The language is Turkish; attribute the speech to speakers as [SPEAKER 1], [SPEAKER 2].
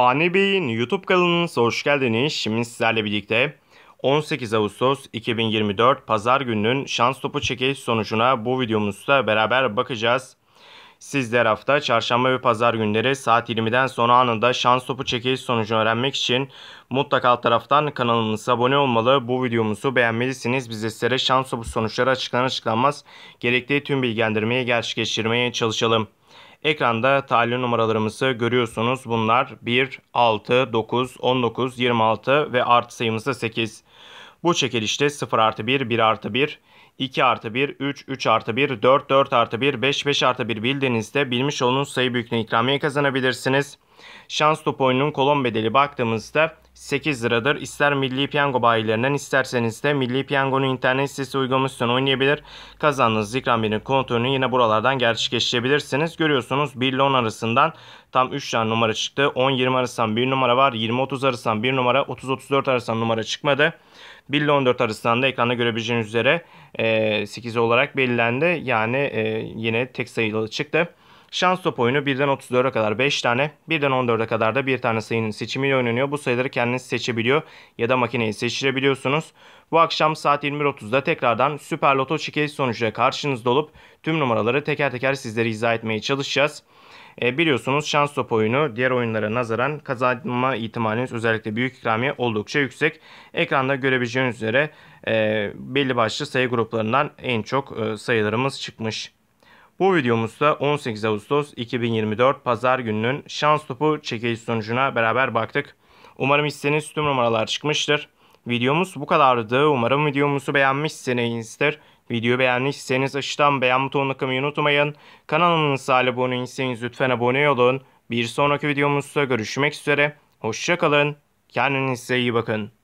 [SPEAKER 1] Ani Bey'in YouTube kanalına hoş geldiniz. Şimdi sizlerle birlikte 18 Ağustos 2024 Pazar gününün şans topu çekiliş sonucuna bu videomuzda beraber bakacağız. Sizler hafta çarşamba ve pazar günleri saat 20'den sonra anında şans topu çekiliş sonucunu öğrenmek için mutlaka alt taraftan kanalımıza abone olmalı. Bu videomuzu beğenmelisiniz. Biz de sizlere şans topu sonuçları açıklanır açıklanmaz gerekli tüm bilgilendirmeyi gerçekleştirmeye çalışalım. Ekranda tahliye numaralarımızı görüyorsunuz. Bunlar 1, 6, 9, 19, 26 ve artı sayımız da 8. Bu çekilişte 0 artı 1, 1 artı 1, 2 artı 1, 3, 3 artı 1, 4, 4 artı 1, 5, 5 artı 1 bildiğinizde bilmiş olduğunuz sayı büyüklüğü ikramiye kazanabilirsiniz. Şans top oyununun kolon bedeli baktığımızda 8 liradır. İster Milli Piyango bayilerinden isterseniz de Milli Piyango'nun internet sitesi uygulamasından oynayabilir. Kazandığınız ikramiyenin kontrolünü yine buralardan gerçekleştirebilirsiniz. Görüyorsunuz 1 ile 10 arasından tam 3 tane numara çıktı. 10-20 arasından 1 numara var. 20-30 arasından 1 numara. 30-34 arasından numara çıkmadı. 1 ile 14 arasından da ekranda görebileceğiniz üzere 8 olarak belirlendi. Yani yine tek sayılı çıktı. Şans top oyunu 1'den 34'e kadar 5 tane, 1'den 14'e kadar da bir tane sayının seçimiyle oynanıyor. Bu sayıları kendiniz seçebiliyor ya da makineyi seçtirebiliyorsunuz. Bu akşam saat 21.30'da tekrardan Süper Loto çekiliş sonucuyla karşınızda olup tüm numaraları teker teker sizlere izah etmeye çalışacağız. E, biliyorsunuz şans top oyunu diğer oyunlara nazaran kazanma ihtimaliniz özellikle büyük ikramiye oldukça yüksek. Ekranda görebileceğiniz üzere e, belli başlı sayı gruplarından en çok e, sayılarımız çıkmış. Bu videomuzda 18 Ağustos 2024 Pazar gününün şans topu çekiliş sonucuna beraber baktık. Umarım hisseniz tüm numaralar çıkmıştır. Videomuz bu kadardı. Umarım videomuzu beğenmişsinizdir. Videoyu beğendiyseniz aşağıdan beğen butonuna tıklamayı unutmayın. Kanalımıza abone değilseniz lütfen abone olun. Bir sonraki videomuzda görüşmek üzere. Hoşçakalın. Kendinize iyi bakın.